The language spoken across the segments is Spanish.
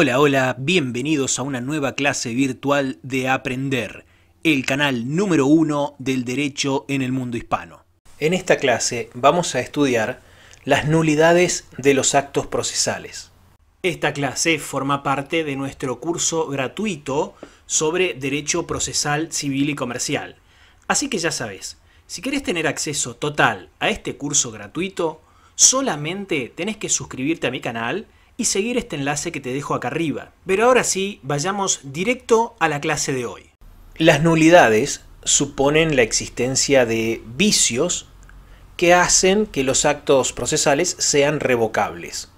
Hola, hola, bienvenidos a una nueva clase virtual de Aprender, el canal número uno del derecho en el mundo hispano. En esta clase vamos a estudiar las nulidades de los actos procesales. Esta clase forma parte de nuestro curso gratuito sobre Derecho Procesal Civil y Comercial. Así que ya sabes, si querés tener acceso total a este curso gratuito, solamente tenés que suscribirte a mi canal y seguir este enlace que te dejo acá arriba. Pero ahora sí, vayamos directo a la clase de hoy. Las nulidades suponen la existencia de vicios que hacen que los actos procesales sean revocables.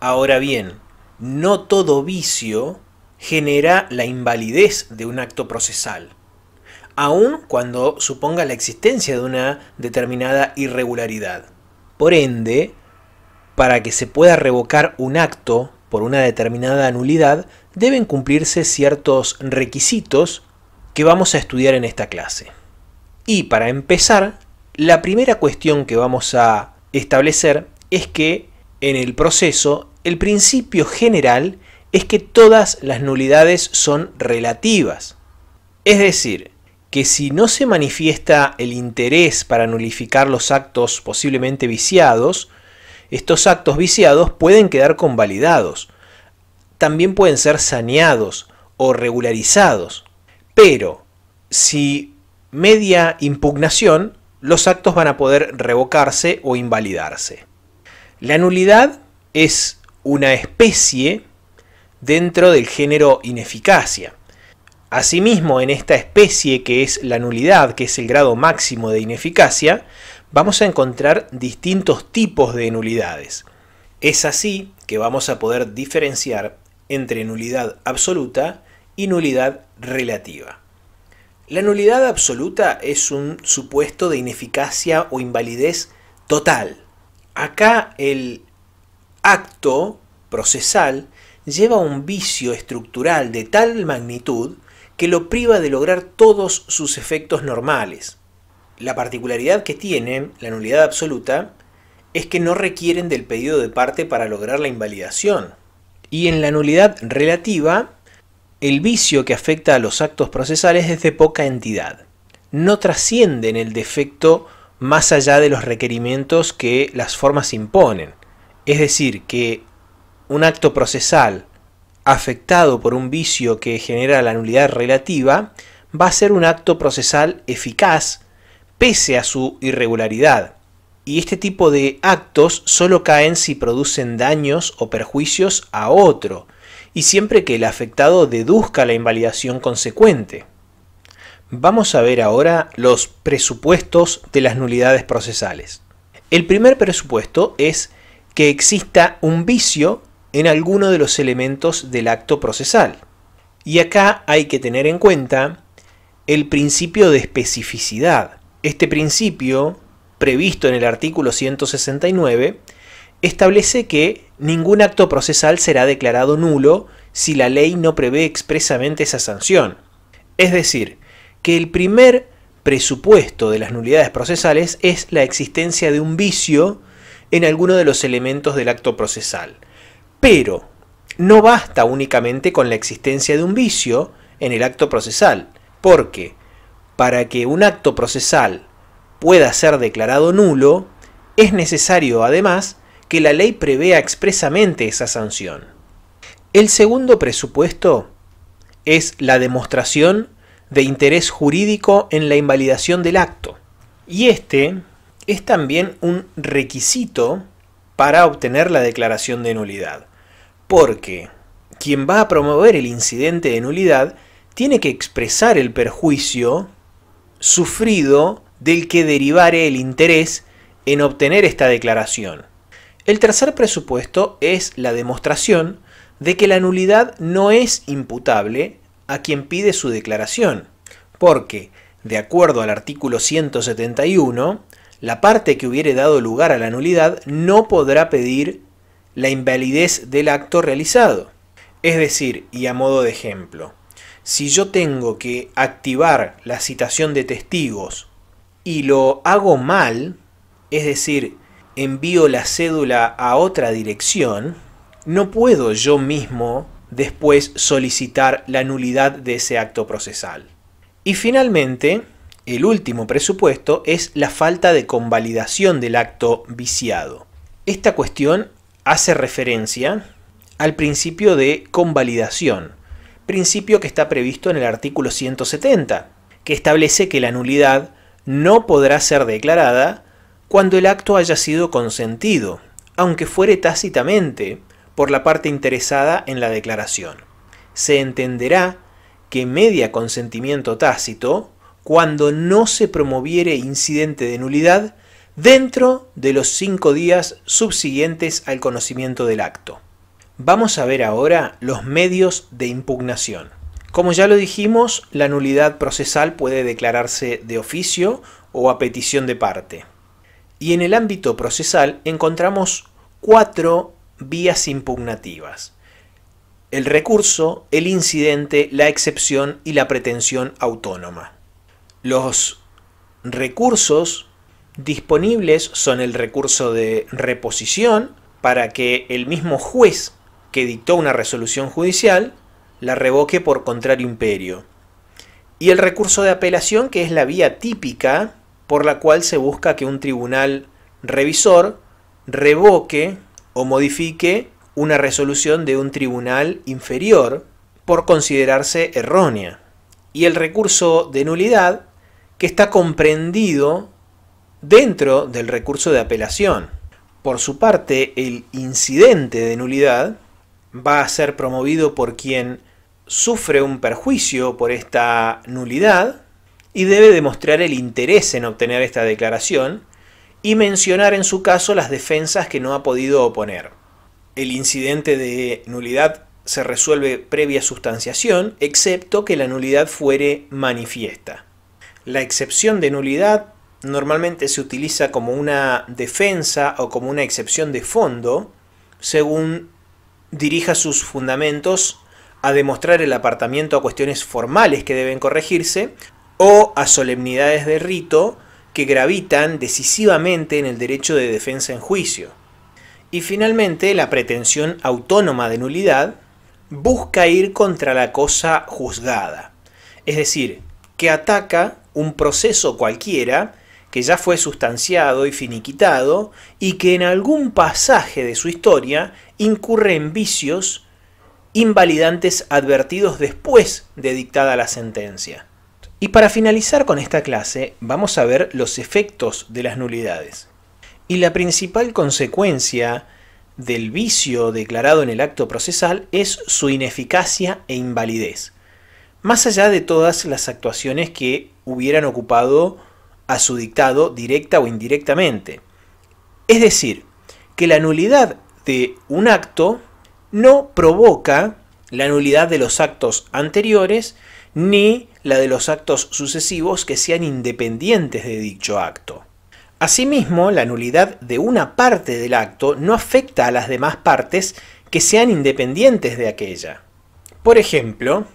Ahora bien, no todo vicio genera la invalidez de un acto procesal, aun cuando suponga la existencia de una determinada irregularidad. Por ende, para que se pueda revocar un acto por una determinada nulidad, deben cumplirse ciertos requisitos que vamos a estudiar en esta clase. Y para empezar, la primera cuestión que vamos a establecer es que en el proceso el principio general es que todas las nulidades son relativas. Es decir, que si no se manifiesta el interés para nulificar los actos posiblemente viciados, estos actos viciados pueden quedar convalidados, también pueden ser saneados o regularizados, pero si media impugnación, los actos van a poder revocarse o invalidarse. La nulidad es una especie dentro del género ineficacia. Asimismo, en esta especie que es la nulidad, que es el grado máximo de ineficacia, vamos a encontrar distintos tipos de nulidades. Es así que vamos a poder diferenciar entre nulidad absoluta y nulidad relativa. La nulidad absoluta es un supuesto de ineficacia o invalidez total. Acá el acto procesal lleva un vicio estructural de tal magnitud que lo priva de lograr todos sus efectos normales. La particularidad que tiene la nulidad absoluta es que no requieren del pedido de parte para lograr la invalidación. Y en la nulidad relativa, el vicio que afecta a los actos procesales es de poca entidad. No trascienden el defecto más allá de los requerimientos que las formas imponen. Es decir, que un acto procesal afectado por un vicio que genera la nulidad relativa va a ser un acto procesal eficaz pese a su irregularidad. Y este tipo de actos solo caen si producen daños o perjuicios a otro, y siempre que el afectado deduzca la invalidación consecuente. Vamos a ver ahora los presupuestos de las nulidades procesales. El primer presupuesto es que exista un vicio en alguno de los elementos del acto procesal. Y acá hay que tener en cuenta el principio de especificidad. Este principio, previsto en el artículo 169, establece que ningún acto procesal será declarado nulo si la ley no prevé expresamente esa sanción. Es decir, que el primer presupuesto de las nulidades procesales es la existencia de un vicio en alguno de los elementos del acto procesal. Pero no basta únicamente con la existencia de un vicio en el acto procesal, porque para que un acto procesal pueda ser declarado nulo, es necesario además que la ley prevea expresamente esa sanción. El segundo presupuesto es la demostración de interés jurídico en la invalidación del acto. Y este es también un requisito para obtener la declaración de nulidad. Porque quien va a promover el incidente de nulidad tiene que expresar el perjuicio sufrido del que derivare el interés en obtener esta declaración. El tercer presupuesto es la demostración de que la nulidad no es imputable a quien pide su declaración, porque, de acuerdo al artículo 171, la parte que hubiere dado lugar a la nulidad no podrá pedir la invalidez del acto realizado. Es decir, y a modo de ejemplo, si yo tengo que activar la citación de testigos y lo hago mal, es decir, envío la cédula a otra dirección, no puedo yo mismo después solicitar la nulidad de ese acto procesal. Y finalmente, el último presupuesto es la falta de convalidación del acto viciado. Esta cuestión hace referencia al principio de convalidación, principio que está previsto en el artículo 170, que establece que la nulidad no podrá ser declarada cuando el acto haya sido consentido, aunque fuere tácitamente, por la parte interesada en la declaración. Se entenderá que media consentimiento tácito cuando no se promoviere incidente de nulidad dentro de los cinco días subsiguientes al conocimiento del acto. Vamos a ver ahora los medios de impugnación. Como ya lo dijimos, la nulidad procesal puede declararse de oficio o a petición de parte. Y en el ámbito procesal encontramos cuatro vías impugnativas. El recurso, el incidente, la excepción y la pretensión autónoma. Los recursos disponibles son el recurso de reposición para que el mismo juez que dictó una resolución judicial, la revoque por contrario imperio. Y el recurso de apelación, que es la vía típica por la cual se busca que un tribunal revisor revoque o modifique una resolución de un tribunal inferior por considerarse errónea. Y el recurso de nulidad, que está comprendido dentro del recurso de apelación. Por su parte, el incidente de nulidad va a ser promovido por quien sufre un perjuicio por esta nulidad y debe demostrar el interés en obtener esta declaración y mencionar en su caso las defensas que no ha podido oponer. El incidente de nulidad se resuelve previa sustanciación, excepto que la nulidad fuere manifiesta. La excepción de nulidad normalmente se utiliza como una defensa o como una excepción de fondo, según dirija sus fundamentos a demostrar el apartamiento a cuestiones formales que deben corregirse o a solemnidades de rito que gravitan decisivamente en el derecho de defensa en juicio. Y finalmente, la pretensión autónoma de nulidad busca ir contra la cosa juzgada, es decir, que ataca un proceso cualquiera que ya fue sustanciado y finiquitado y que en algún pasaje de su historia incurre en vicios invalidantes advertidos después de dictada la sentencia. Y para finalizar con esta clase, vamos a ver los efectos de las nulidades. Y la principal consecuencia del vicio declarado en el acto procesal es su ineficacia e invalidez, más allá de todas las actuaciones que hubieran ocupado a su dictado directa o indirectamente. Es decir, que la nulidad de un acto no provoca la nulidad de los actos anteriores ni la de los actos sucesivos que sean independientes de dicho acto. Asimismo, la nulidad de una parte del acto no afecta a las demás partes que sean independientes de aquella. Por ejemplo,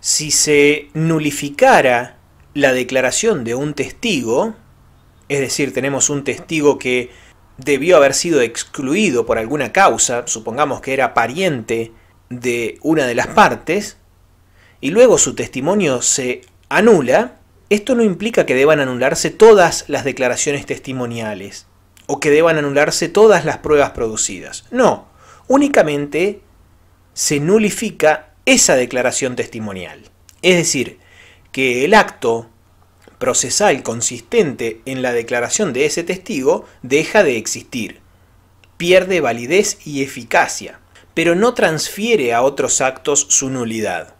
si se nulificara la declaración de un testigo, es decir, tenemos un testigo que debió haber sido excluido por alguna causa, supongamos que era pariente de una de las partes, y luego su testimonio se anula, esto no implica que deban anularse todas las declaraciones testimoniales o que deban anularse todas las pruebas producidas. No, únicamente se nulifica esa declaración testimonial. Es decir, que el acto procesal consistente en la declaración de ese testigo deja de existir, pierde validez y eficacia, pero no transfiere a otros actos su nulidad.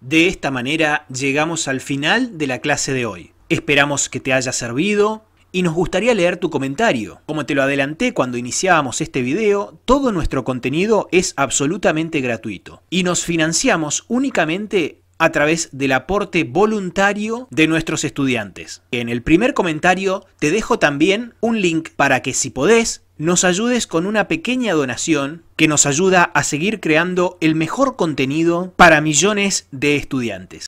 De esta manera llegamos al final de la clase de hoy. Esperamos que te haya servido y nos gustaría leer tu comentario. Como te lo adelanté cuando iniciábamos este video, todo nuestro contenido es absolutamente gratuito y nos financiamos únicamente a través del aporte voluntario de nuestros estudiantes. En el primer comentario te dejo también un link para que si podés nos ayudes con una pequeña donación que nos ayuda a seguir creando el mejor contenido para millones de estudiantes.